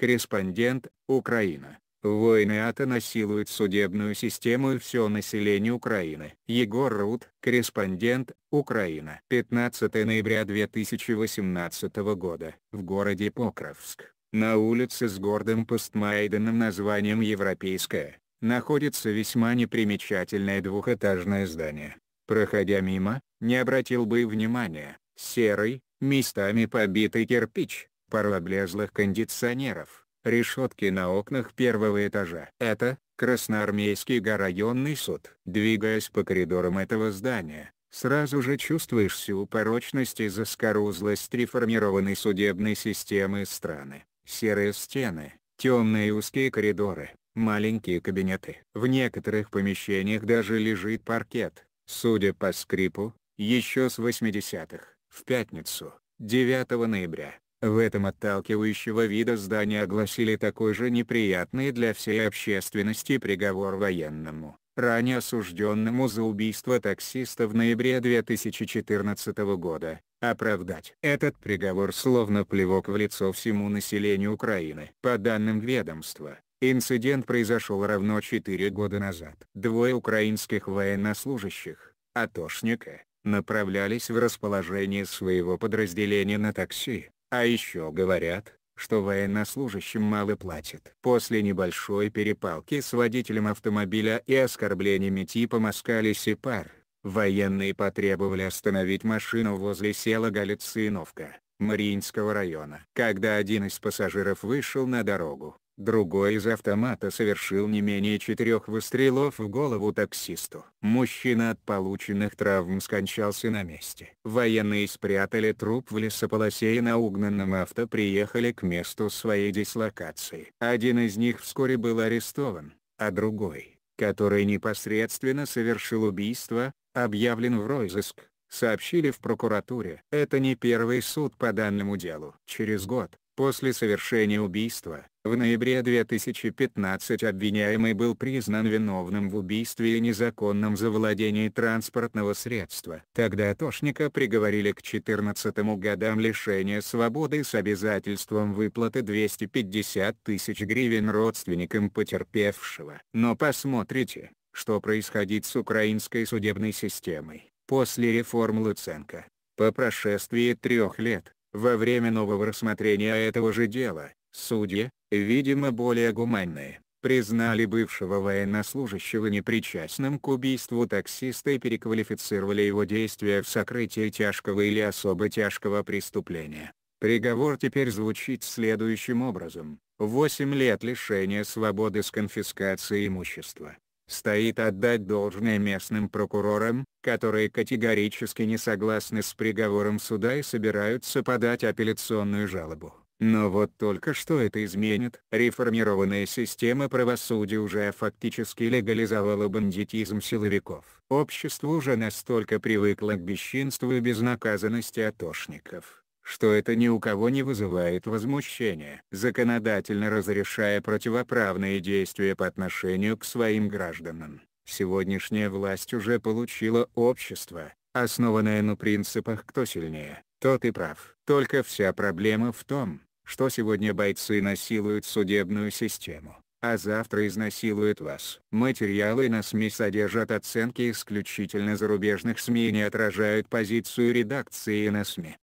Корреспондент, Украина. Войны АТО насилуют судебную систему и все население Украины. Егор Рут, корреспондент, Украина. 15 ноября 2018 года. В городе Покровск, на улице с гордым постмайданным названием «Европейская», находится весьма непримечательное двухэтажное здание. Проходя мимо, не обратил бы внимания, серый, местами побитый кирпич, пару облезлых кондиционеров, решетки на окнах первого этажа. Это Красноармейский горайонный суд. Двигаясь по коридорам этого здания, сразу же чувствуешь всю порочность и заскорузлость реформированной судебной системы страны. Серые стены, темные узкие коридоры, маленькие кабинеты. В некоторых помещениях даже лежит паркет, судя по скрипу, еще с 80-х. В пятницу, 9 ноября, в этом отталкивающего вида здания огласили такой же неприятный для всей общественности приговор военному, ранее осужденному за убийство таксиста в ноябре 2014 года, оправдать. Этот приговор словно плевок в лицо всему населению Украины. По данным ведомства, инцидент произошел равно 4 года назад. Двое украинских военнослужащих, атошника, направлялись в расположение своего подразделения на такси, а еще говорят, что военнослужащим мало платят. После небольшой перепалки с водителем автомобиля и оскорблениями типа «Москали пар, военные потребовали остановить машину возле села Галициновка, Мариинского района. Когда один из пассажиров вышел на дорогу, другой из автомата совершил не менее четырех выстрелов в голову таксисту. Мужчина от полученных травм скончался на месте. Военные спрятали труп в лесополосе и на угнанном авто приехали к месту своей дислокации. Один из них вскоре был арестован, а другой, который непосредственно совершил убийство, объявлен в розыск сообщили в прокуратуре. Это не первый суд по данному делу. Через год, после совершения убийства, в ноябре 2015 обвиняемый был признан виновным в убийстве и незаконном завладении транспортного средства. Тогда Тошника приговорили к 14 годам лишения свободы с обязательством выплаты 250 тысяч гривен родственникам потерпевшего. Но посмотрите, что происходит с украинской судебной системой. После реформ Луценко, по прошествии трех лет, во время нового рассмотрения этого же дела, судья, видимо более гуманные, признали бывшего военнослужащего непричастным к убийству таксиста и переквалифицировали его действия в сокрытие тяжкого или особо тяжкого преступления. Приговор теперь звучит следующим образом. 8 лет лишения свободы с конфискацией имущества. Стоит отдать должное местным прокурорам, которые категорически не согласны с приговором суда и собираются подать апелляционную жалобу. Но вот только что это изменит. Реформированная система правосудия уже фактически легализовала бандитизм силовиков. Общество уже настолько привыкло к бесчинству и безнаказанности атошников, что это ни у кого не вызывает возмущения. Законодательно разрешая противоправные действия по отношению к своим гражданам, сегодняшняя власть уже получила общество, основанное на принципах «кто сильнее, тот и прав». Только вся проблема в том, что сегодня бойцы насилуют судебную систему, а завтра изнасилуют вас. Материалы на СМИ содержат оценки исключительно зарубежных СМИ и не отражают позицию редакции на СМИ.